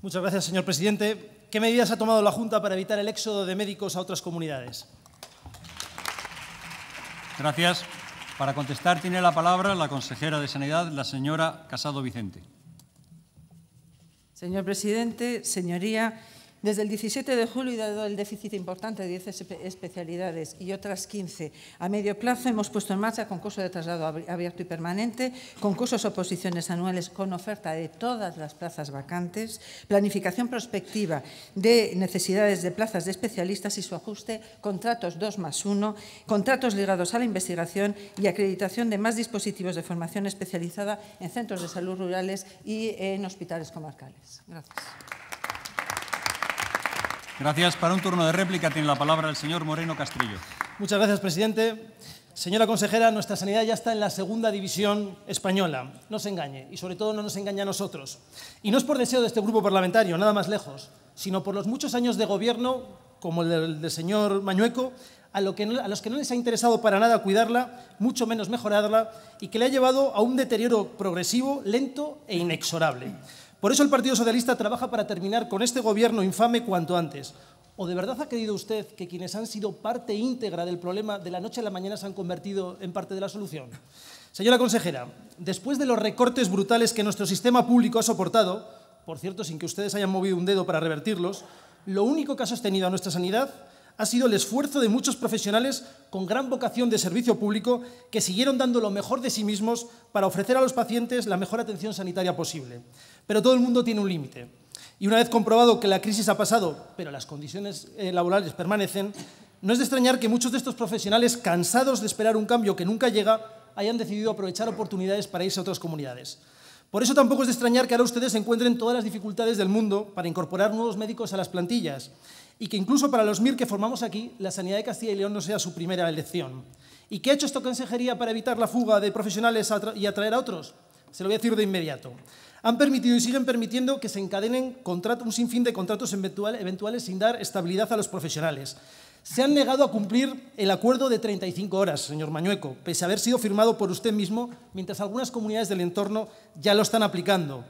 Muchas gracias, señor presidente. ¿Qué medidas ha tomado la Junta para evitar el éxodo de médicos a otras comunidades? Gracias. Para contestar tiene la palabra la consejera de Sanidad, la señora Casado Vicente. Señor presidente, señoría, desde el 17 de julio, y dado el déficit importante de 10 especialidades y otras 15 a medio plazo, hemos puesto en marcha concursos de traslado abierto y permanente, concursos o oposiciones anuales con oferta de todas las plazas vacantes, planificación prospectiva de necesidades de plazas de especialistas y su ajuste, contratos 2 más 1, contratos ligados a la investigación y acreditación de más dispositivos de formación especializada en centros de salud rurales y en hospitales comarcales. Gracias. Gracias. Para un turno de réplica tiene la palabra el señor Moreno Castrillo. Muchas gracias, presidente. Señora consejera, nuestra sanidad ya está en la segunda división española. No se engañe, y sobre todo no nos engañe a nosotros. Y no es por deseo de este grupo parlamentario, nada más lejos, sino por los muchos años de gobierno, como el del, señor Mañueco, a, a los que no les ha interesado para nada cuidarla, mucho menos mejorarla, y que le ha llevado a un deterioro progresivo, lento e inexorable. Por eso el Partido Socialista trabaja para terminar con este gobierno infame cuanto antes. ¿O de verdad ha creído usted que quienes han sido parte íntegra del problema de la noche a la mañana se han convertido en parte de la solución? Señora consejera, después de los recortes brutales que nuestro sistema público ha soportado, por cierto, sin que ustedes hayan movido un dedo para revertirlos, lo único que ha sostenido a nuestra sanidad ha sido el esfuerzo de muchos profesionales con gran vocación de servicio público que siguieron dando lo mejor de sí mismos para ofrecer a los pacientes la mejor atención sanitaria posible. Pero todo el mundo tiene un límite. Y una vez comprobado que la crisis ha pasado, pero las condiciones eh, laborales permanecen, no es de extrañar que muchos de estos profesionales, cansados de esperar un cambio que nunca llega, hayan decidido aprovechar oportunidades para irse a otras comunidades. Por eso tampoco es de extrañar que ahora ustedes encuentren todas las dificultades del mundo para incorporar nuevos médicos a las plantillas y que incluso para los MIR que formamos aquí, la sanidad de Castilla y León no sea su primera elección. ¿Y qué ha hecho esta consejería para evitar la fuga de profesionales y atraer a otros? Se lo voy a decir de inmediato. Han permitido y siguen permitiendo que se encadenen un sinfín de contratos eventuales sin dar estabilidad a los profesionales. Se han negado a cumplir el acuerdo de 35 horas, señor Mañueco, pese a haber sido firmado por usted mismo, mientras algunas comunidades del entorno ya lo están aplicando.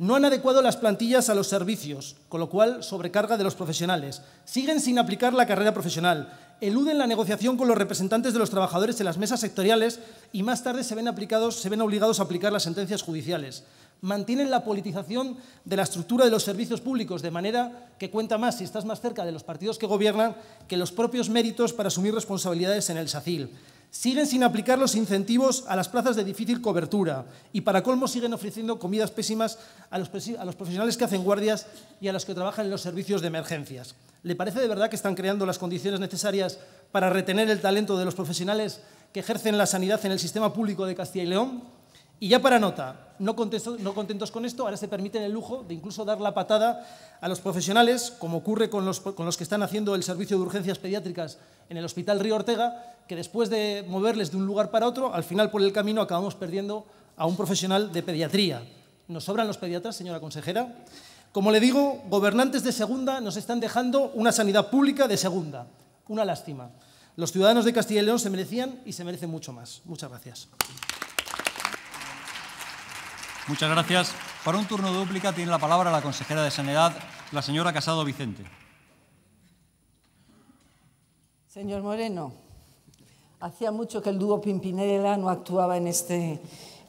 No han adecuado las plantillas a los servicios, con lo cual sobrecarga de los profesionales. Siguen sin aplicar la carrera profesional. Eluden la negociación con los representantes de los trabajadores en las mesas sectoriales y más tarde se ven, se ven obligados a aplicar las sentencias judiciales mantienen la politización de la estructura de los servicios públicos, de manera que cuenta más si estás más cerca de los partidos que gobiernan que los propios méritos para asumir responsabilidades en el SACIL. Siguen sin aplicar los incentivos a las plazas de difícil cobertura y para colmo siguen ofreciendo comidas pésimas a los, a los profesionales que hacen guardias y a los que trabajan en los servicios de emergencias. ¿Le parece de verdad que están creando las condiciones necesarias para retener el talento de los profesionales que ejercen la sanidad en el sistema público de Castilla y León? Y ya para nota, no, contentos con esto, ahora se permiten el lujo de incluso dar la patada a los profesionales, como ocurre con los, con los que están haciendo el servicio de urgencias pediátricas en el Hospital Río Ortega, que después de moverles de un lugar para otro, al final por el camino acabamos perdiendo a un profesional de pediatría. ¿Nos sobran los pediatras, señora consejera? Como le digo, gobernantes de segunda nos están dejando una sanidad pública de segunda. Una lástima. Los ciudadanos de Castilla y León se merecían y se merecen mucho más. Muchas gracias. Muchas gracias. Para un turno de dúplica tiene la palabra la consejera de Sanidad, la señora Casado Vicente. Señor Moreno, hacía mucho que el dúo Pimpinela no actuaba en, este,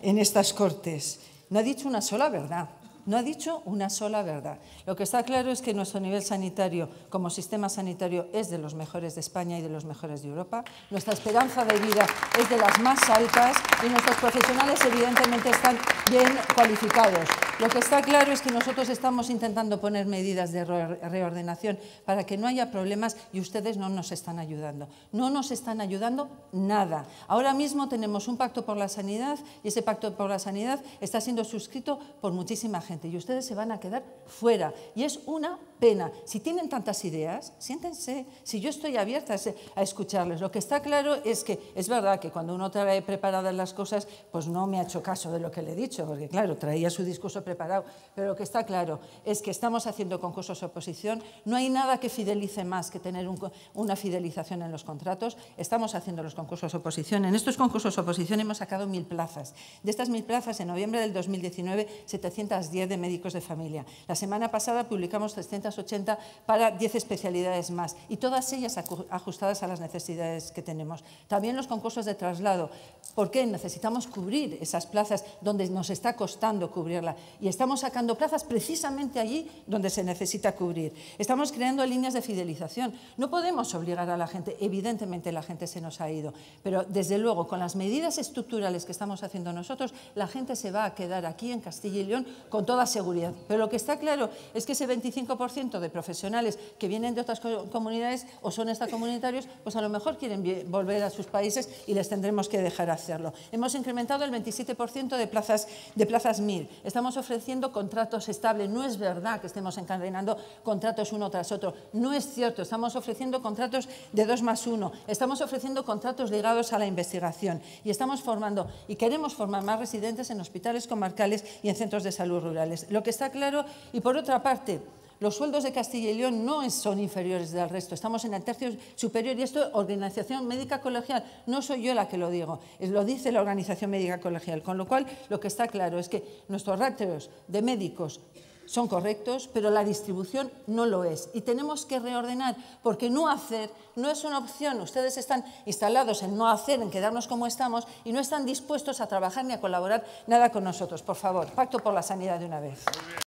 en estas cortes. No ha dicho una sola verdad no ha dicho una sola verdad. Lo que está claro es que nuestro nivel sanitario como sistema sanitario es de los mejores de España y de los mejores de Europa. Nuestra esperanza de vida es de las más altas y nuestros profesionales evidentemente están bien cualificados. Lo que está claro es que nosotros estamos intentando poner medidas de reordenación para que no haya problemas y ustedes no nos están ayudando. No nos están ayudando nada. Ahora mismo tenemos un pacto por la sanidad y ese pacto por la sanidad está siendo suscrito por muchísima gente y ustedes se van a quedar fuera. Y es una pena. Si tienen tantas ideas, siéntense. Si yo estoy abierta a escucharles. Lo que está claro es que es verdad que cuando uno trae preparadas las cosas, pues no me ha hecho caso de lo que le he dicho, porque claro, traía su discurso preparado, pero lo que está claro es que estamos haciendo concursos de oposición, no hay nada que fidelice más que tener una fidelización en los contratos, estamos haciendo los concursos de oposición. En estos concursos de oposición hemos sacado mil plazas. De estas mil plazas, en noviembre del 2019, 710 de médicos de familia. La semana pasada publicamos 380 para 10 especialidades más y todas ellas ajustadas a las necesidades que tenemos. También los concursos de traslado. ¿Por qué? Necesitamos cubrir esas plazas donde nos está costando cubrirla y estamos sacando plazas precisamente allí donde se necesita cubrir. Estamos creando líneas de fidelización. No podemos obligar a la gente, evidentemente la gente se nos ha ido, pero desde luego con las medidas estructurales que estamos haciendo nosotros, la gente se va a quedar aquí en Castilla y León con toda seguridad. Pero lo que está claro es que ese 25% de profesionales que vienen de otras comunidades o son extracomunitarios, pues a lo mejor quieren volver a sus países y les tendremos que dejar hacerlo. Hemos incrementado el 27% de plazas, de plazas mil. Estamos ofreciendo contratos estables. No es verdad que estemos encadenando contratos uno tras otro. No es cierto. Estamos ofreciendo contratos de dos más uno. Estamos ofreciendo contratos ligados a la investigación. Y estamos formando y queremos formar más residentes en hospitales comarcales y en centros de salud rurales. Lo que está claro, y por otra parte, los sueldos de Castilla y León no son inferiores del resto, estamos en el tercio superior y esto es Organización Médica Colegial, no soy yo la que lo digo, lo dice la Organización Médica Colegial, con lo cual lo que está claro es que nuestros ratios de médicos son correctos, pero la distribución no lo es. Y tenemos que reordenar, porque no hacer no es una opción. Ustedes están instalados en no hacer, en quedarnos como estamos, y no están dispuestos a trabajar ni a colaborar nada con nosotros. Por favor, pacto por la sanidad de una vez.